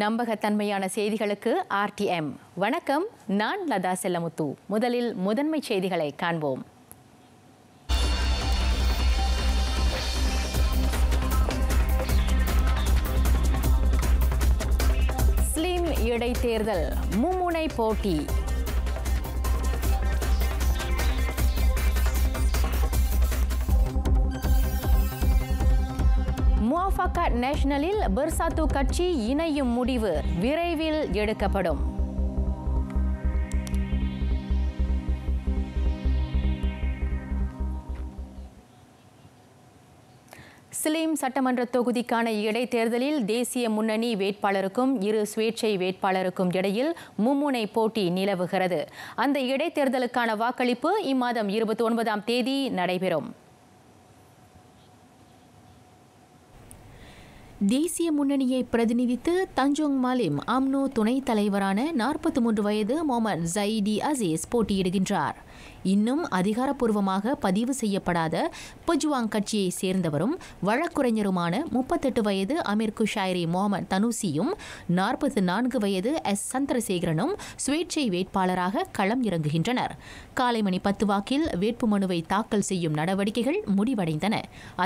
நம்பகத்தன்மையான செய்திகளுக்கு ஆர்டிஎம் வணக்கம் நான் லதா செல்லமுத்து முதலில் முதன்மை செய்திகளை காண்போம் ஸ்லிம் இடைத்தேர்தல் மும்முனை போட்டி முவாஃபகத் நேஷனலில் பெர்சாத்து கட்சி இணையும் முடிவு விரைவில் எடுக்கப்படும் சிலிம் சட்டமன்ற தொகுதிக்கான இடைத்தேர்தலில் தேசிய முன்னணி வேட்பாளருக்கும் இரு சுயேட்சை வேட்பாளருக்கும் இடையில் மும்முனை போட்டி நிலவுகிறது அந்த இடைத்தேர்தலுக்கான வாக்களிப்பு இம்மாதம் இருபத்தி ஒன்பதாம் தேதி நடைபெறும் தேசிய முன்னணியை பிரதிநிதித்து தஞ்சோங் மாலிம் அம்னோ துணைத் தலைவரான நாற்பத்தி மூன்று வயது மொமன் ஜைடி அசீஸ் போட்டியிடுகின்றார் இன்னும் அதிகாரப்பூர்வமாக பதிவு செய்யப்படாத புஜ்வாங் கட்சியை சேர்ந்தவரும் வழக்குரைஞருமான முப்பத்தெட்டு வயது அமீர் குஷாயிரி முகமது தனுசியும் நாற்பத்தி நான்கு வயது எஸ் சந்திரசேகரனும் சுயேட்சை வேட்பாளராக களம் இறங்குகின்றனர் காலை மணி பத்து வாக்கில் வேட்புமனுவை தாக்கல் செய்யும் நடவடிக்கைகள் முடிவடைந்தன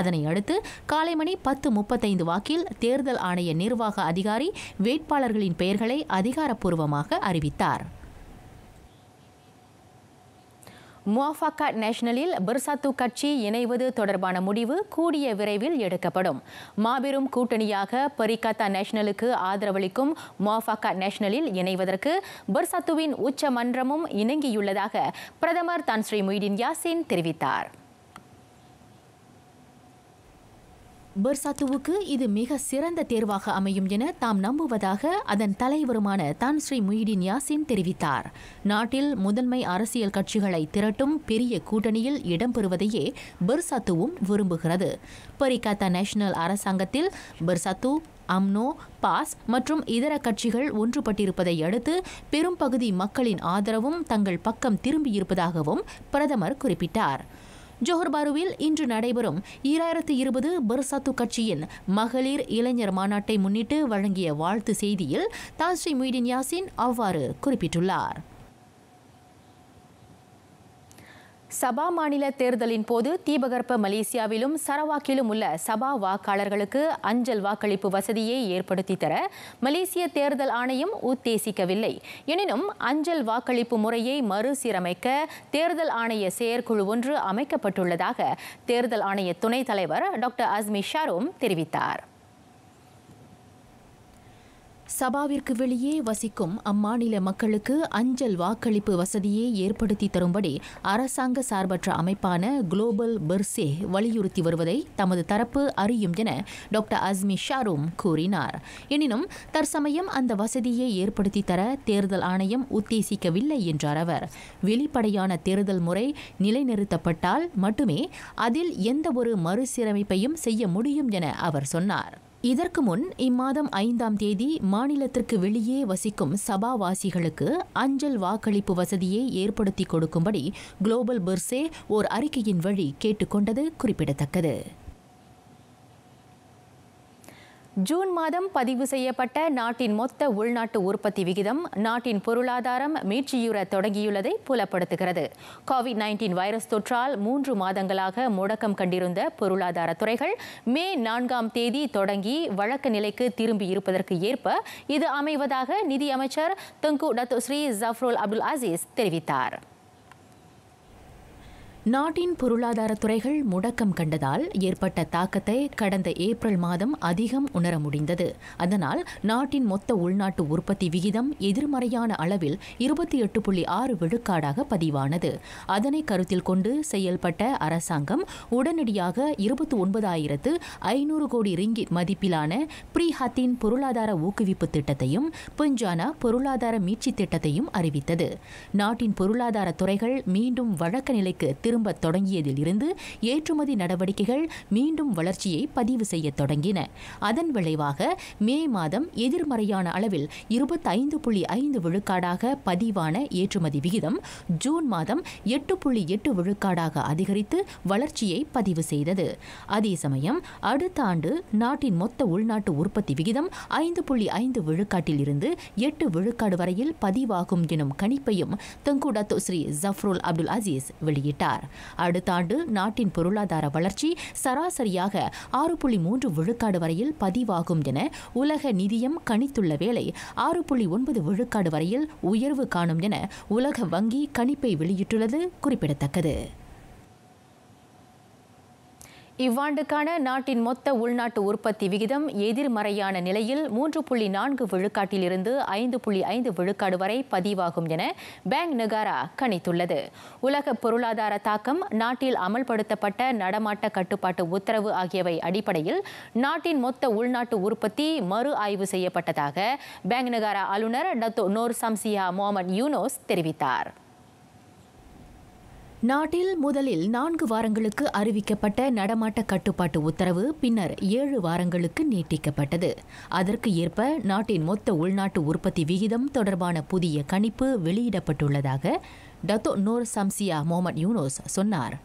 அதனை அடுத்து காலை மணி பத்து முப்பத்தைந்து வாக்கில் தேர்தல் ஆணைய நிர்வாக அதிகாரி வேட்பாளர்களின் பெயர்களை அதிகாரப்பூர்வமாக அறிவித்தார் முவாஃபாக்கா நேஷனலில் பிர்சாத்து கட்சி இணைவது தொடர்பான முடிவு கூடிய விரைவில் எடுக்கப்படும் மாபெரும் கூட்டணியாக பரிகாத்தா நேஷனலுக்கு ஆதரவளிக்கும் முவாஃபாக்கா நேஷனலில் இணைவதற்கு பிர்சாத்துவின் உச்ச மன்றமும் இணங்கியுள்ளதாக பிரதமர் தன்ஸ்ரீ மொய்டின் யாசின் தெரிவித்தார் பெர்சாத்துவுக்கு இது மிக சிறந்த தேர்வாக அமையும் என தாம் நம்புவதாக அதன் தலைவருமான தான் ஸ்ரீ முயிடின் யாசின் தெரிவித்தார் நாட்டில் முதன்மை அரசியல் கட்சிகளை திரட்டும் பெரிய கூட்டணியில் இடம்பெறுவதையே பர்சாத்துவும் விரும்புகிறது பரிகாத்தா நேஷனல் அரசாங்கத்தில் பர்சாத்து அம்னோ பாஸ் மற்றும் இதர கட்சிகள் ஒன்றுபட்டிருப்பதை அடுத்து பெரும்பகுதி மக்களின் ஆதரவும் தங்கள் பக்கம் திரும்பியிருப்பதாகவும் பிரதமர் குறிப்பிட்டார் ஜோஹர் பாருவில் இன்று நடைபெறும் ஈராயிரத்து இருபது பர்சாத்து கட்சியின் மகளிர் இளைஞர் மாநாட்டை முன்னிட்டு வழங்கிய வாழ்த்து செய்தியில் தாஸ்ரீ மொய்டின் யாசின் அவ்வாறு குறிப்பிட்டுள்ளார் சபா மாநில தேர்தலின் போது தீபகற்ப மலேசியாவிலும் சரவாக்கிலும் உள்ள சபா வாக்காளர்களுக்கு அஞ்சல் வாக்களிப்பு வசதியை ஏற்படுத்தி தர மலேசிய தேர்தல் ஆணையம் உத்தேசிக்கவில்லை எனினும் அஞ்சல் வாக்களிப்பு முறையை மறுசீரமைக்க தேர்தல் ஆணைய செயற்குழு ஒன்று அமைக்கப்பட்டுள்ளதாக தேர்தல் ஆணைய துணைத் தலைவர் டாக்டர் அஸ்மி ஷாரோம் தெரிவித்தார் சபாவிற்கு வெளியே வசிக்கும் அம்மாநில மக்களுக்கு அஞ்சல் வாக்களிப்பு வசதியை ஏற்படுத்தி தரும்படி அரசாங்க சார்பற்ற அமைப்பான குளோபல் பெர்சே வலியுறுத்தி வருவதை தமது தரப்பு அறியும் என டாக்டர் அஸ்மி ஷாரூம் கூறினார் எனினும் தற்சமயம் அந்த வசதியை ஏற்படுத்தி தர தேர்தல் ஆணையம் உத்தேசிக்கவில்லை என்றார் அவர் வெளிப்படையான தேர்தல் முறை நிலைநிறுத்தப்பட்டால் மட்டுமே அதில் எந்தவொரு மறுசீரமைப்பையும் செய்ய முடியும் என அவர் சொன்னார் இதற்கு முன் இம்மாதம் ஐந்தாம் தேதி மாநிலத்திற்கு வெளியே வசிக்கும் சபாவாசிகளுக்கு அஞ்சல் வாக்களிப்பு வசதியை ஏற்படுத்தி கொடுக்கும்படி குளோபல் பெர்சே ஓர் அறிக்கையின் வழி கேட்டுக்கொண்டது குறிப்பிடத்தக்கது ஜூன் மாதம் பதிவு செய்யப்பட்ட நாட்டின் மொத்த உள்நாட்டு உற்பத்தி விகிதம் நாட்டின் பொருளாதாரம் மீட்சியுற தொடங்கியுள்ளதை புலப்படுத்துகிறது கோவிட் நைன்டீன் வைரஸ் தொற்றால் மூன்று மாதங்களாக முடக்கம் கண்டிருந்த பொருளாதார துறைகள் மே நான்காம் தேதி தொடங்கி வழக்க நிலைக்கு திரும்பி இருப்பதற்கு ஏற்ப இது அமைவதாக நிதியமைச்சர் Datuk Seri Zafrul Abdul Aziz தெரிவித்தார் நாட்டின் பொருளாதார துறைகள் முடக்கம் கண்டதால் ஏற்பட்ட தாக்கத்தை கடந்த ஏப்ரல் மாதம் அதிகம் உணர முடிந்தது அதனால் நாட்டின் மொத்த உள்நாட்டு உற்பத்தி விகிதம் எதிர்மறையான அளவில் இருபத்தி எட்டு புள்ளி ஆறு விழுக்காடாக பதிவானது அதனை கருத்தில் கொண்டு செயல்பட்ட அரசாங்கம் உடனடியாக இருபத்தி ஒன்பதாயிரத்து ஐநூறு கோடி ரிங்கிட் மதிப்பிலான ப்ரீஹத்தின் பொருளாதார ஊக்குவிப்பு திட்டத்தையும் புஞ்சானா பொருளாதார மீட்சி திட்டத்தையும் அறிவித்தது நாட்டின் பொருளாதார துறைகள் மீண்டும் வழக்க நிலைக்கு திரு திரும்ப தொடங்கியதிலிருந்து ஏற்றுமதி நடவடிக்கைகள் மீண்டும் வளர்ச்சியை பதிவு செய்ய தொடங்கின அதன் விளைவாக மே மாதம் எதிர்மறையான அளவில் இருபத்தைந்து புள்ளி ஐந்து விழுக்காடாக பதிவான ஏற்றுமதி விகிதம் ஜூன் மாதம் எட்டு புள்ளி எட்டு விழுக்காடாக அதிகரித்து வளர்ச்சியை பதிவு செய்தது அதே சமயம் அடுத்த ஆண்டு நாட்டின் மொத்த உள்நாட்டு உற்பத்தி விகிதம் ஐந்து புள்ளி ஐந்து விழுக்காட்டில் இருந்து எட்டு விழுக்காடு வரையில் பதிவாகும் எனும் கணிப்பையும் Tengku Datuk Seri Zafrul Abdul Aziz வெளியிட்டார் அடுத்த ஆண்டு நாட்டின் பொருளாதார வளர்ச்சி சராசரியாக ஆறு புள்ளி மூன்று விழுக்காடு வரையில் பதிவாகும் என உலக நிதியம் கணித்துள்ள வேளை ஆறு புள்ளி ஒன்பது விழுக்காடு வரையில் உயர்வு காணும் என உலக வங்கி கணிப்பை வெளியிட்டுள்ளது குறிப்பிடத்தக்கது இவ்வாண்டுக்கான நாட்டின் மொத்த உள்நாட்டு உற்பத்தி விகிதம் எதிர்மறையான நிலையில் மூன்று புள்ளி நான்கு விழுக்காட்டிலிருந்து ஐந்து புள்ளி ஐந்து விழுக்காடு வரை பதிவாகும் என பேங்க் நகாரா கணித்துள்ளது உலக பொருளாதார தாக்கம் நாட்டில் அமல்படுத்தப்பட்ட நடமாட்ட கட்டுப்பாட்டு உத்தரவு ஆகியவை அடிப்படையில் நாட்டின் மொத்த உள்நாட்டு உற்பத்தி மறு ஆய்வு செய்யப்பட்டதாக பேங்க் நகாரா ஆளுநர் டத்தோ நோர் சம்சியா மொஹமட் யூனோஸ் தெரிவித்தார் நாட்டில் முதலில் நான்கு வாரங்களுக்கு அறிவிக்கப்பட்ட நடமாட்ட கட்டுப்பாட்டு உத்தரவு பின்னர் ஏழு வாரங்களுக்கு நீட்டிக்கப்பட்டது அதற்கு ஏற்ப நாட்டின் மொத்த உள்நாட்டு உற்பத்தி விகிதம் தொடர்பான புதிய கணிப்பு வெளியிடப்பட்டுள்ளதாக Datuk Nor Shamsiah Mohamad Yunus சொன்னார்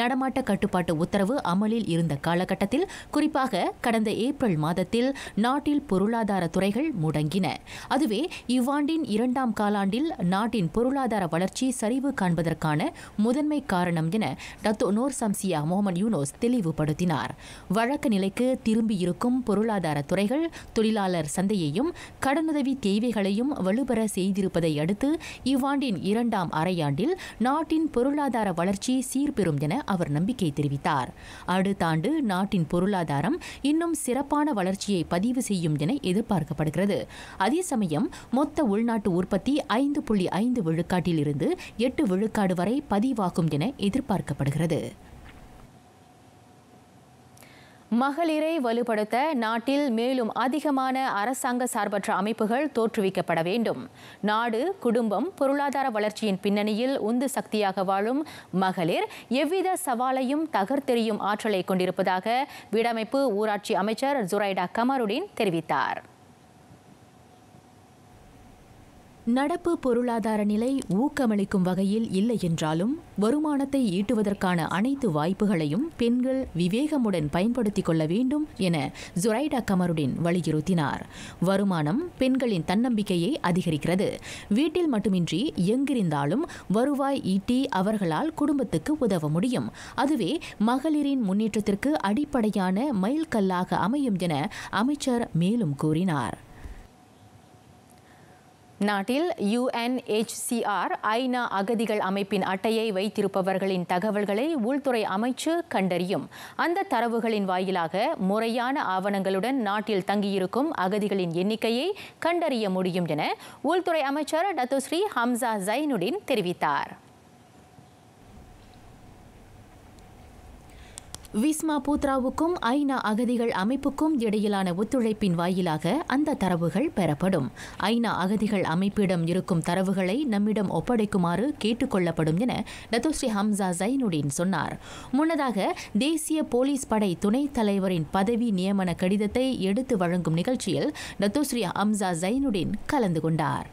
நடமாட்ட கட்டுப்பாட்டு உத்தரவு அமலில் இருந்த காலகட்டத்தில் குறிப்பாக கடந்த ஏப்ரல் மாதத்தில் நாட்டில் பொருளாதார துறைகள் முடங்கின அதுவே இவ்வாண்டின் இரண்டாம் காலாண்டில் நாட்டின் பொருளாதார வளர்ச்சி சரிவு காண்பதற்கான முதன்மை காரணம் என டத்தோ நோர் சம்சியா முகமது யூனோஸ் தெளிவுபடுத்தினார் வழக்க நிலைக்கு திரும்பியிருக்கும் பொருளாதார துறைகள் தொழிலாளர் சந்தையையும் கடனுதவி தேவைகளையும் வலுப்பெற செய்திருப்பதை அடுத்து இவ்வாண்டின் இரண்டாம் அரையாண்டில் நாட்டின் பொருளாதார வளர்ச்சி சீர்பெறும் என அவர் நம்பிக்கை தெரிவித்தார் அடுத்த ஆண்டு நாட்டின் பொருளாதாரம் இன்னும் சிறப்பான வளர்ச்சியை பதிவு செய்யும் என எதிர்பார்க்கப்படுகிறது அதே சமயம் மொத்த உள்நாட்டு உற்பத்தி ஐந்து புள்ளி ஐந்து விழுக்காட்டிலிருந்து எட்டு விழுக்காடு வரை பதிவாகும் என எதிர்பார்க்கப்படுகிறது மகளிரை வலுப்படுத்த நாட்டில் மேலும் அதிகமான அரசாங்க சார்பற்ற அமைப்புகள் தோற்றுவிக்கப்பட வேண்டும் நாடு குடும்பம் பொருளாதார வளர்ச்சியின் பின்னணியில் உந்து சக்தியாக வாழும் மகளிர் எவ்வித சவாலையும் தகர்த்தெறியும் ஆற்றலை கொண்டிருப்பதாக வீடமைப்பு ஊராட்சி அமைச்சர் ஜுரைடா கமருடின் தெரிவித்தார் நடப்பு பொருளாதார நிலை ஊக்கமளிக்கும் வகையில் இல்லை என்றாலும் வருமானத்தை ஈட்டுவதற்கான அனைத்து வாய்ப்புகளையும் பெண்கள் விவேகமுடன் பயன்படுத்திக் கொள்ள வேண்டும் என ஜொரைடா கமருடின் வலியுறுத்தினார் வருமானம் பெண்களின் தன்னம்பிக்கையை அதிகரிக்கிறது வீட்டில் மட்டுமின்றி எங்கிருந்தாலும் வருவாய் ஈட்டி அவர்களால் குடும்பத்துக்கு உதவ முடியும் அதுவே மகளிரின் முன்னேற்றத்திற்கு அடிப்படையான மைல்கல்லாக அமையும் என அமைச்சர் மேலும் கூறினார் நாட்டில் UNHCR ஐநா அகதிகள் அமைப்பின் அட்டையை வைத்திருப்பவர்களின் தகவல்களை உள்துறை அமைச்சு கண்டறியும் அந்த தரவுகளின் வாயிலாக முறையான ஆவணங்களுடன் நாட்டில் தங்கியிருக்கும் அகதிகளின் எண்ணிக்கையை கண்டறிய முடியும் என உள்துறை அமைச்சர் டத்துஸ்ரீ ஹம்சா ஜைனுடின் தெரிவித்தார் விஸ்மா பூத்ராவுக்கும் ஐநா அகதிகள் அமைப்புக்கும் இடையிலான ஒத்துழைப்பின் வாயிலாக அந்த தரவுகள் பெறப்படும் ஐநா அகதிகள் அமைப்பிடம் இருக்கும் தரவுகளை நம்மிடம் ஒப்படைக்குமாறு கேட்டுக்கொள்ளப்படும் என நதுஸ்ரீ ஹம்சா ஜைனுடின் சொன்னார் முன்னதாக தேசிய போலீஸ் படை துணைத் தலைவரின் பதவி நியமன கடிதத்தை எடுத்து வழங்கும் நிகழ்ச்சியில் டத்தோஸ்ரீ ஹம்சா ஜைனுடின் கலந்து கொண்டார்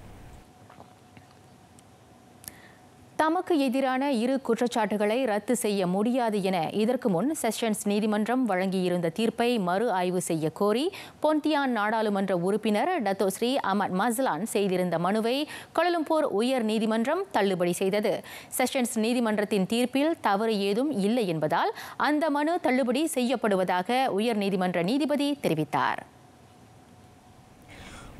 தமக்கு எதிரான இரு குற்றச்சாட்டுகளை ரத்து செய்ய முடியாது என இதற்கு முன் செஷன்ஸ் நீதிமன்றம் வழங்கியிருந்த தீர்ப்பை மறு ஆய்வு செய்ய கோரி பொன்தியான் நாடாளுமன்ற உறுப்பினர் டத்தோஸ்ரீ அமத் மஸ்லான் செய்திருந்த மனுவை கொலலும்பூர் உயர் நீதிமன்றம் தள்ளுபடி செய்தது செஷன்ஸ் நீதிமன்றத்தின் தீர்ப்பில் தவறு ஏதும் இல்லை என்பதால் அந்த மனு தள்ளுபடி செய்யப்படுவதாக உயர்நீதிமன்ற நீதிபதி தெரிவித்தார்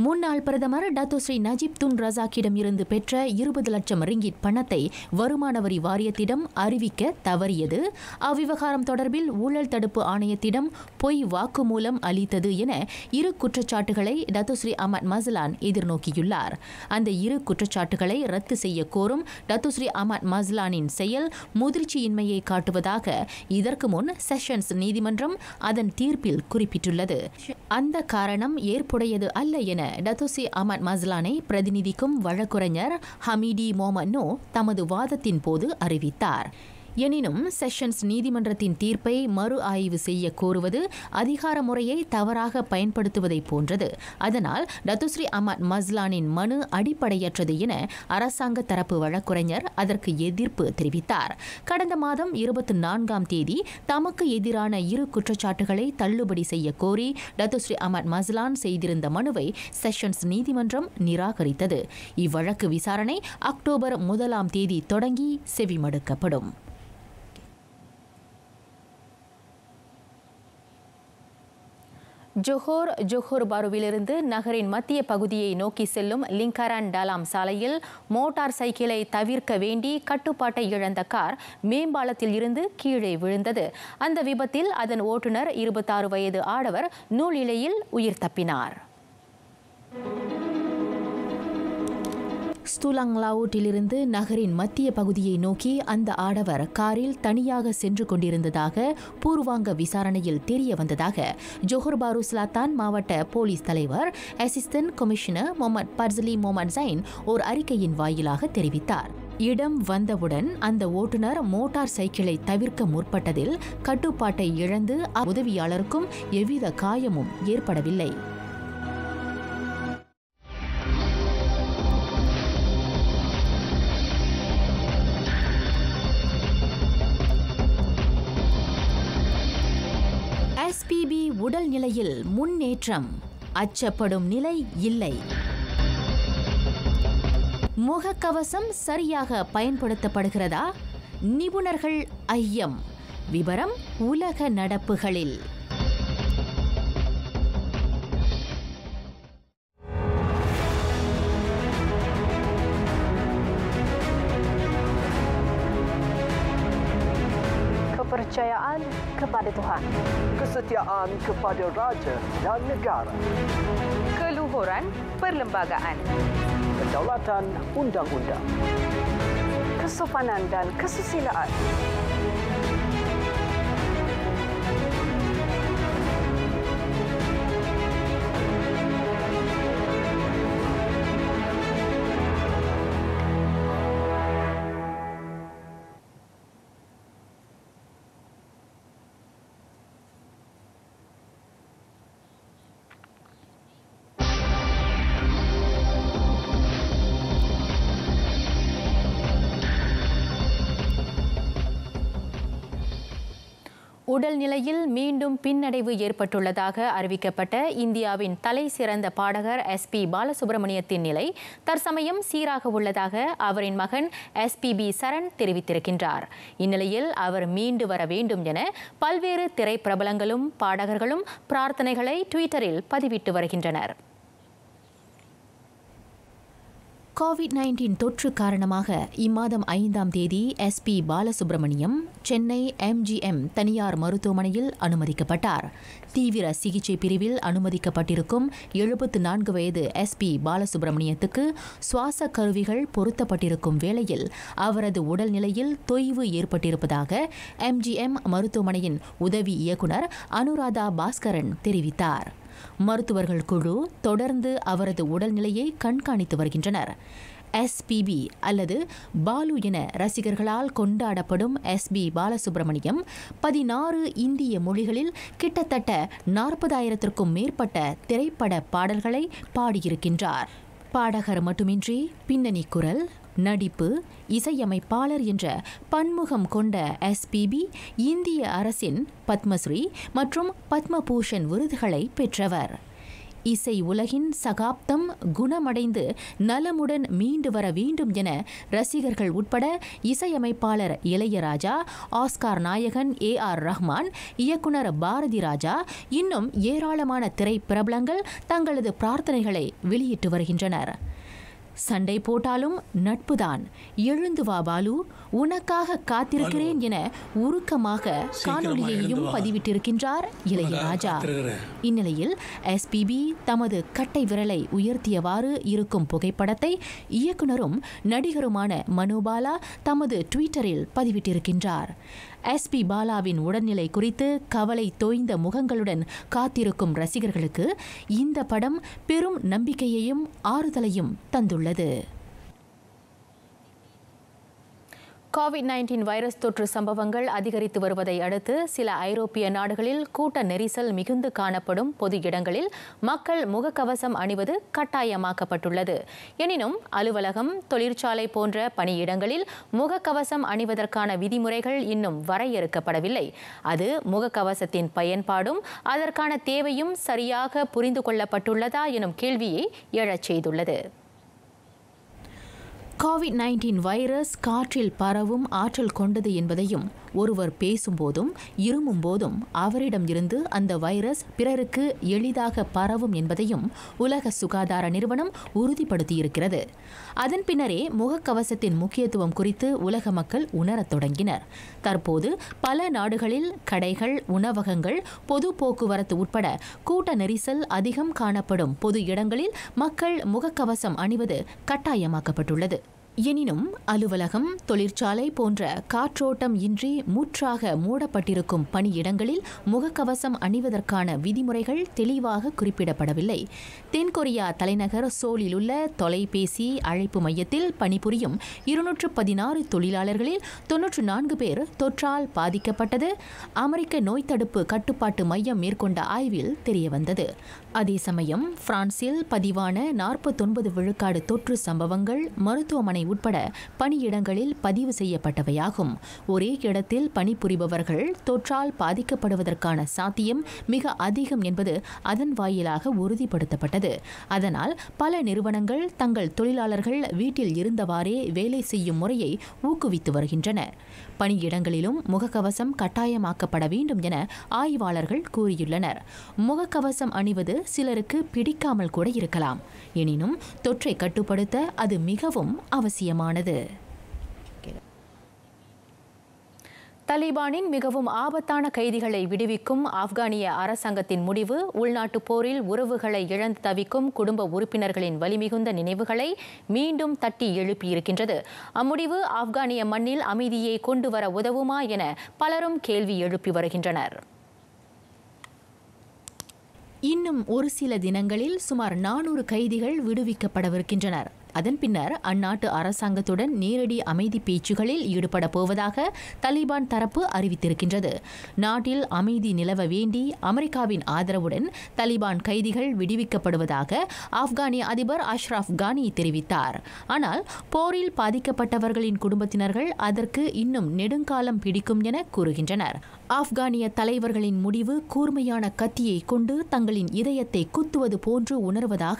முன்னாள் பிரதமர் டத்துஸ்ரீ நஜிப் துன் ரசாக்கிடம் இருந்து பெற்ற இருபது லட்சம் ரிங்கிட் பணத்தை வருமான வரி வாரியத்திடம் அறிவிக்க தவறியது அவ்விவகாரம் தொடர்பில் ஊழல் தடுப்பு ஆணையத்திடம் பொய் வாக்குமூலம் அளித்தது என இரு குற்றச்சாட்டுகளை டத்துஸ்ரீ அமத் மஸ்லான் எதிர்நோக்கியுள்ளார் அந்த இரு குற்றச்சாட்டுகளை ரத்து செய்ய கோரும் டத்துஸ்ரீ அமத் மஸ்லானின் செயல் முதிர்ச்சியின்மையை காட்டுவதாக இதற்கு முன் செஷன்ஸ் நீதிமன்றம் அதன் தீர்ப்பில் குறிப்பிட்டுள்ளது அந்த காரணம் ஏற்புடையது அல்ல என டத்துசி அமத் மஸ்லானை பிரதிநிதிக்கும் வழக்குரைஞர் ஹமீடி மோமன்னோ தமது வாதத்தின் போது அறிவித்தார் எனினும் செஷன்ஸ் நீதிமன்றத்தின் தீர்ப்பை மறு ஆய்வு செய்ய கோருவது அதிகார முறையை தவறாக பயன்படுத்துவதை போன்றது அதனால் டத்துஸ்ரீ அமத் மஸ்லானின் மனு அடிப்படையற்றது என அரசாங்க தரப்பு வழக்குரைஞர் அதற்கு எதிர்ப்பு தெரிவித்தார் கடந்த மாதம் இருபத்தி நான்காம் தேதி தமக்கு எதிரான இரு குற்றச்சாட்டுகளை தள்ளுபடி செய்ய கோரி டத்துஸ்ரீ அமத் மஸ்லான் செய்திருந்த மனுவை செஷன்ஸ் நீதிமன்றம் நிராகரித்தது இவ்வழக்கு விசாரணை அக்டோபர் முதலாம் தேதி தொடங்கி செவிமடுக்கப்படும் ஜொஹோர் ஜொஹோர் பாருவிலிருந்து நகரின் மத்திய பகுதியை நோக்கி செல்லும் லிங்கரன் டாலாம் சாலையில் மோட்டார் சைக்கிளை தவிர்க்க வேண்டி கட்டுப்பாட்டை இழந்த கார் மேம்பாலத்தில் இருந்து கீழே விழுந்தது அந்த விபத்தில் அதன் ஓட்டுநர் இருபத்தாறு வயது ஆடவர் நூலிலையில் உயிர் தப்பினார் ஸ்துலங் லாவோட்டிலிருந்து நகரின் மத்திய பகுதியை நோக்கி அந்த ஆடவர் காரில் தனியாக சென்று கொண்டிருந்ததாக பூர்வாங்க விசாரணையில் தெரிய வந்ததாக ஜோஹர் பாருஸ்லாத்தான் மாவட்ட போலீஸ் தலைவர் assistant commissioner Mohamad Farsali Mohd Zain ஓர் அறிக்கையின் வாயிலாக தெரிவித்தார் இடம் வந்தவுடன் அந்த ஓட்டுநர் மோட்டார் சைக்கிளை தவிர்க்க முற்பட்டதில் கட்டுப்பாட்டை இழந்து உதவியாளருக்கும் எவ்வித காயமும் ஏற்படவில்லை நிலையில் முன்னேற்றம் அச்சப்படும் நிலை இல்லை முகக்கவசம் சரியாக பயன்படுத்தப்படுகிறதா நிபுணர்கள் ஐயம் விவரம் உலக நடப்புகளில் kepercayaan kepada Tuhan. Kesetiaan kepada raja dan negara. Keluhuran perlembagaan. Kedaulatan undang-undang. Kesopanan dan kesusilaan. உடல்நிலையில் மீண்டும் பின்னடைவு ஏற்பட்டுள்ளதாக அறிவிக்கப்பட்ட இந்தியாவின் தலை சிறந்த பாடகர் எஸ் பி பாலசுப்ரமணியத்தின் நிலை தற்சமயம் சீராக உள்ளதாக அவரின் மகன் எஸ் பி பி சரண் தெரிவித்திருக்கின்றார் இந்நிலையில் அவர் மீண்டு வர வேண்டும் என பல்வேறு திரைப்பிரபலங்களும் பாடகர்களும் பிரார்த்தனைகளை ட்விட்டரில் பதிவிட்டு வருகின்றனர் கோவிட் நைன்டீன் தொற்று காரணமாக இம்மாதம் ஐந்தாம் தேதி எஸ் பி பாலசுப்ரமணியம் சென்னை எம்ஜிஎம் தனியார் மருத்துவமனையில் அனுமதிக்கப்பட்டார் தீவிர சிகிச்சை பிரிவில் அனுமதிக்கப்பட்டிருக்கும் எழுபத்து நான்கு வயது எஸ் பி பாலசுப்ரமணியத்துக்கு சுவாச கருவிகள் பொருத்தப்பட்டிருக்கும் வேளையில் அவரது உடல்நிலையில் தொய்வு ஏற்பட்டிருப்பதாக எம்ஜிஎம் மருத்துவமனையின் உதவி இயக்குநர் அனுராதா பாஸ்கரன் தெரிவித்தார் மருத்துவர்கள் குழு தொடர்ந்து அவரது உடல்நிலையை கண்காணித்து வருகின்றனர் எஸ்பிபி அல்லது பாலு என ரசிகர்களால் கொண்டாடப்படும் எஸ்பி பாலசுப்ரமணியம் பதினாறு இந்திய மொழிகளில் கிட்டத்தட்ட நாற்பதாயிரத்திற்கும் மேற்பட்ட திரைப்பட பாடல்களை பாடியிருக்கின்றார் பாடகர் மட்டுமின்றி பின்னணி குரல் நடிப்பு இசையமைப்பாளர் என்ற பன்முகம் கொண்ட எஸ்பிபி இந்திய அரசின் பத்மஸ்ரீ மற்றும் பத்மபூஷன் விருதுகளை பெற்றவர் இசை உலகின் சகாப்தம் குணமடைந்து நலமுடன் மீண்டு வர வேண்டும் என ரசிகர்கள் உட்பட இசையமைப்பாளர் இளையராஜா ஆஸ்கார் நாயகன் ஏ ஆர் ரஹ்மான் இயக்குனர் பாரதி ராஜா இன்னும் ஏராளமான திரைப்பிரபலங்கள் தங்களது பிரார்த்தனைகளை வெளியிட்டு வருகின்றனர் சண்டை போட்டாலும் நட்புதான் எழுந்து வா பாலு உனக்காக காத்திருக்கிறேன் என உருக்கமாக காணொலியையும் பதிவிட்டிருக்கின்றார் இளையராஜா இந்நிலையில் எஸ்பிபி தமது கட்டை விரலை உயர்த்தியவாறு இருக்கும் புகைப்படத்தை இயக்குனரும் நடிகருமான மனோபாலா தமது ட்விட்டரில் பதிவிட்டிருக்கின்றார் எஸ் பி பாலாவின் உடல்நிலை குறித்து கவலை தோய்ந்த முகங்களுடன் காத்திருக்கும் ரசிகர்களுக்கு இந்த படம் பெரும் நம்பிக்கையையும் ஆறுதலையும் தந்துள்ளது கோவிட் நைன்டீன் வைரஸ் தொற்று சம்பவங்கள் அதிகரித்து வருவதை அடுத்து சில ஐரோப்பிய நாடுகளில் கூட்ட நெரிசல் மிகுந்து காணப்படும் பொது இடங்களில் மக்கள் முகக்கவசம் அணிவது கட்டாயமாக்கப்பட்டுள்ளது எனினும் அலுவலகம் தொழிற்சாலை போன்ற பணியிடங்களில் முகக்கவசம் அணிவதற்கான விதிமுறைகள் இன்னும் வரையறுக்கப்படவில்லை அது முகக்கவசத்தின் பயன்பாடும் அதற்கான தேவையும் சரியாக புரிந்து கொள்ளப்பட்டுள்ளதா எனும் கேள்வியை எழச் செய்துள்ளது கோவிட் நைன்டீன் வைரஸ் காற்றில் பரவும் ஆற்றல் கொண்டது என்பதையும் ஒருவர் பேசும்போதும் இருமும் போதும் அவரிடம் இருந்து அந்த வைரஸ் பிறருக்கு எளிதாக பரவும் என்பதையும் உலக சுகாதார நிறுவனம் உறுதிப்படுத்தியிருக்கிறது அதன் பின்னரே முகக்கவசத்தின் முக்கியத்துவம் குறித்து உலக மக்கள் உணரத் தொடங்கினர் தற்போது பல நாடுகளில் கடைகள் உணவகங்கள் பொது போக்குவரத்து உட்பட கூட்ட நெரிசல் அதிகம் காணப்படும் பொது இடங்களில் மக்கள் முகக்கவசம் அணிவது கட்டாயமாக்கப்பட்டுள்ளது எனினும் அலுவலகம் தொழிற்சாலை போன்ற காற்றோட்டம் இன்றி முற்றாக மூடப்பட்டிருக்கும் பணியிடங்களில் முகக்கவசம் அணிவதற்கான விதிமுறைகள் தெளிவாக குறிப்பிடப்படவில்லை தென்கொரியா தலைநகர் சோலில் உள்ள தொலைபேசி அழைப்பு மையத்தில் பணிபுரியும் இருநூற்று பதினாறு தொழிலாளர்களில் தொன்னூற்று நான்கு பேர் தொற்றால் பாதிக்கப்பட்டது அமெரிக்க நோய் தடுப்பு கட்டுப்பாட்டு மையம் மேற்கொண்ட ஆய்வில் தெரியவந்தது அதே சமயம் பிரான்சில் பதிவான நாற்பத்தொன்பது விழுக்காடு தொற்று சம்பவங்கள் மருத்துவமனை உட்பட பணியிடங்களில் பதிவு செய்யப்பட்டவையாகும் ஒரே இடத்தில் பணிபுரிபவர்கள் தொற்றால் பாதிக்கப்படுவதற்கான சாத்தியம் மிக அதிகம் என்பது அதன் வாயிலாக உறுதிப்படுத்தப்பட்டது அதனால் பல நிறுவனங்கள் தங்கள் தொழிலாளர்கள் வீட்டில் இருந்தவாறே வேலை செய்யும் முறையை ஊக்குவித்து வருகின்றன பணியிடங்களிலும் முகக்கவசம் கட்டாயமாக்கப்பட வேண்டும் என ஆய்வாளர்கள் கூறியுள்ளனர் முகக்கவசம் அணிவது சிலருக்கு பிடிக்காமல் கூட இருக்கலாம் எனினும் தொற்றை கட்டுப்படுத்த அது மிகவும் அவசியமானது தலிபானின் மிகவும் ஆபத்தான கைதிகளை விடுவிக்கும் ஆப்கானிய அரசாங்கத்தின் முடிவு உள்நாட்டு போரில் உறவுகளை இழந்து தவிக்கும் குடும்ப உறுப்பினர்களின் வலிமிகுந்த நினைவுகளை மீண்டும் தட்டி எழுப்பியிருக்கின்றது அம்முடிவு ஆப்கானிய மண்ணில் அமைதியை கொண்டு வர உதவுமா என பலரும் கேள்வி எழுப்பி வருகின்றனர் இன்னும் ஒரு சில தினங்களில் சுமார் நானூறு கைதிகள் விடுவிக்கப்படவிருக்கின்றனர் அதன் பின்னர் அந்நாட்டு அரசாங்கத்துடன் நேரடி அமைதி பேச்சுகளில் ஈடுபட போவதாக தலிபான் தரப்பு அறிவித்திருக்கின்றது நாட்டில் அமைதி நிலவ வேண்டி அமெரிக்காவின் ஆதரவுடன் தலிபான் கைதிகள் விடுவிக்கப்படுவதாக ஆப்கானிய அதிபர் அஷ்ராப் கானி தெரிவித்தார் ஆனால் போரில் பாதிக்கப்பட்டவர்களின் குடும்பத்தினர்கள் அதற்கு இன்னும் நெடுங்காலம் பிடிக்கும் என கூறுகின்றனர் ஆப்கானிய தலைவர்களின் முடிவு கூர்மையான கத்தியை கொண்டு தங்களின் இதயத்தை குத்துவது போன்று உணர்வதாக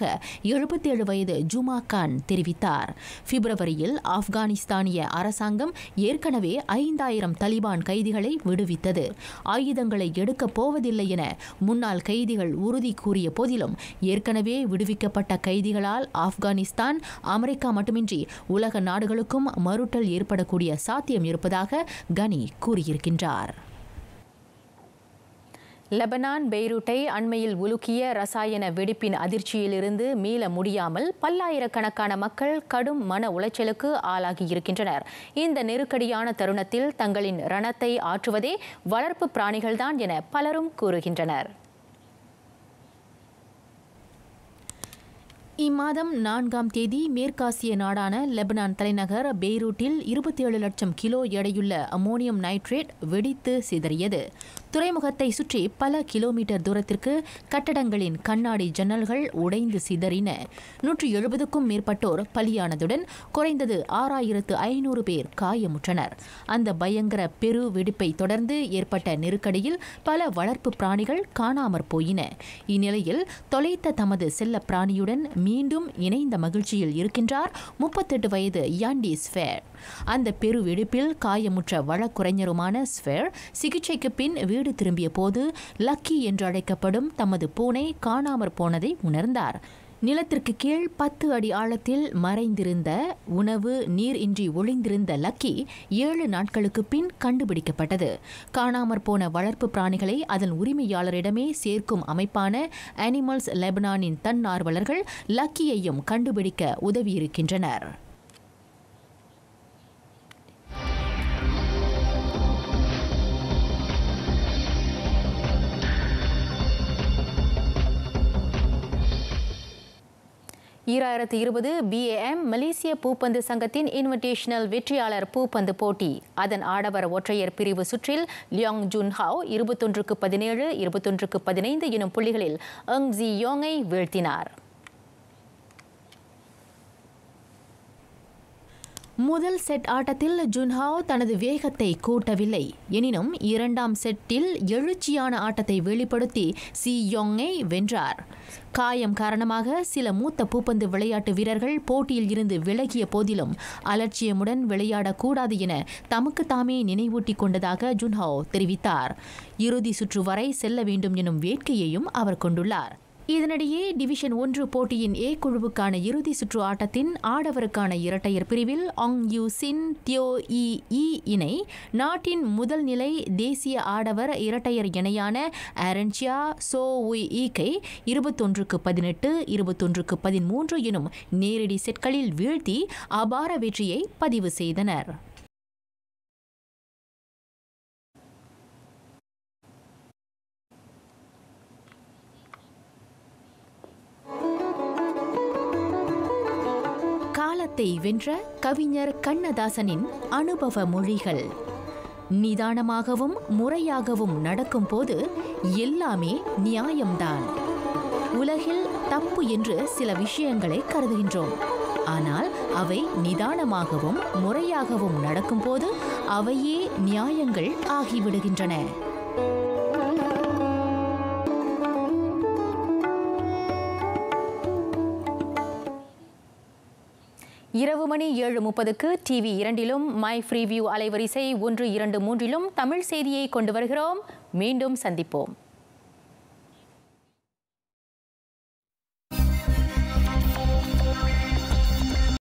எழுபத்தேழு வயது ஜுமா கான் தெரிவித்தார் பிப்ரவரியில் ஆப்கானிஸ்தானிய அரசாங்கம் ஏற்கனவே ஐந்தாயிரம் தலிபான் கைதிகளை விடுவித்தது ஆயுதங்களை எடுக்கப் போவதில்லை என முன்னாள் கைதிகள் உறுதி கூறிய போதிலும் ஏற்கனவே விடுவிக்கப்பட்ட கைதிகளால் ஆப்கானிஸ்தான் அமெரிக்கா மட்டுமின்றி உலக நாடுகளுக்கும் மறுட்டல் ஏற்படக்கூடிய சாத்தியம் இருப்பதாக கனி கூறியிருக்கின்றார் லெபனான் பெய்ரூட்டை அண்மையில் உலுக்கிய ரசாயன வெடிப்பின் அதிர்ச்சியிலிருந்து மீள முடியாமல் பல்லாயிரக்கணக்கான மக்கள் கடும் மன உளைச்சலுக்கு ஆளாகியிருக்கின்றனர் இந்த நெருக்கடியான தருணத்தில் தங்களின் ரணத்தை ஆற்றுவதே வளர்ப்பு பிராணிகள்தான் என பலரும் கூறுகின்றனர் இம்மாதம் நான்காம் தேதி மேற்காசிய நாடான லெபனான் தலைநகர் பெய்ரூட்டில் இருபத்தி ஏழு லட்சம் கிலோ எடையுள்ள அமோனியம் நைட்ரேட் வெடித்து சிதறியது துறைமுகத்தை சுற்றி பல கிலோமீட்டர் தூரத்திற்கு கட்டடங்களின் கண்ணாடி ஜன்னல்கள் உடைந்து சிதறின நூற்றி எழுபதுக்கும் மேற்பட்டோர் பலியானதுடன் குறைந்தது ஆறாயிரத்து ஐநூறு பேர் காயமுற்றனர் அந்த பயங்கர பெரு வெடிப்பை தொடர்ந்து ஏற்பட்ட நெருக்கடியில் பல வளர்ப்பு பிராணிகள் காணாமற் போயின இந்நிலையில் தொலைத்த தமது செல்ல பிராணியுடன் மீண்டும் இணைந்த மகிழ்ச்சியில் இருக்கின்றார் முப்பத்தெட்டு வயது யாண்டி ஸ்வேர் அந்த பெரு வெடிப்பில் காயமுற்ற வழக்குறைஞருமான ஸ்வேர் சிகிச்சைக்கு பின் வீடு திரும்பிய போது லக்கி என்று அழைக்கப்படும் தமது பூனை காணாமற் போனதை உணர்ந்தார் நிலத்திற்கு கீழ் பத்து அடி ஆழத்தில் மறைந்திருந்த உணவு நீர் இன்றி ஒளிந்திருந்த லக்கி ஏழு நாட்களுக்கு பின் கண்டுபிடிக்கப்பட்டது காணாமற் போன வளர்ப்பு பிராணிகளை அதன் உரிமையாளரிடமே சேர்க்கும் அமைப்பான அனிமல்ஸ் லெபனானின் தன்னார்வலர்கள் லக்கியையும் கண்டுபிடிக்க உதவியிருக்கின்றனர் ஈராயிரத்து இருபது பிஏஎம் மலேசிய பூப்பந்து சங்கத்தின் இன்விடேஷனல் வெற்றியாளர் பூப்பந்து போட்டி அதன் ஆடவர் ஒற்றையர் பிரிவு சுற்றில் லியாங் ஜூன் ஹாவ் இருபத்தொன்றுக்கு பதினேழு இருபத்தொன்றுக்கு பதினைந்து எனும் புள்ளிகளில் அங் ஜி யோங்கை வீழ்த்தினார் முதல் செட் ஆட்டத்தில் ஜுன்ஹாவ் தனது வேகத்தை கூட்டவில்லை எனினும் இரண்டாம் செட்டில் எழுச்சியான ஆட்டத்தை வெளிப்படுத்தி சி யோங்கை வென்றார் காயம் காரணமாக சில மூத்த பூப்பந்து விளையாட்டு வீரர்கள் போட்டியில் இருந்து விலகிய போதிலும் அலட்சியமுடன் விளையாடக்கூடாது என தமக்கு தாமே நினைவூட்டிக் கொண்டதாக ஜுன்ஹாவ் தெரிவித்தார் இறுதி சுற்று வரை செல்ல வேண்டும் எனும் வேட்கையையும் அவர் கொண்டுள்ளார் இதனிடையே டிவிஷன் ஒன்று போட்டியின் ஏ குழுவுக்கான இறுதி சுற்று ஆட்டத்தின் ஆடவருக்கான இரட்டையர் பிரிவில் ஆங் யூ சின் தியோ இ இணை நாட்டின் முதல் நிலை தேசிய ஆடவர் இரட்டையர் இணையான அரன்சியா சோ உயிகை இருபத்தொன்றுக்கு பதினெட்டு இருபத்தொன்றுக்கு பதிமூன்று எனும் நேரடி செட்களில் வீழ்த்தி அபார வெற்றியை பதிவு செய்தனர் காலத்தை வென்ற கவிஞர் கண்ணதாசனின் அனுபவ மொழிகள் நிதானமாகவும் முறையாகவும் நடக்கும் போது எல்லாமே நியாயம்தான் உலகில் தப்பு என்று சில விஷயங்களை கருதுகின்றோம் ஆனால் அவை நிதானமாகவும் முறையாகவும் நடக்கும்போது அவையே நியாயங்கள் ஆகிவிடுகின்றன இரவு மணி ஏழு முப்பதுக்கு டிவி இரண்டிலும் மை ஃப்ரீவியூ அலைவரிசை ஒன்று இரண்டு மூன்றிலும் தமிழ் செய்தியை கொண்டு வருகிறோம் மீண்டும் சந்திப்போம்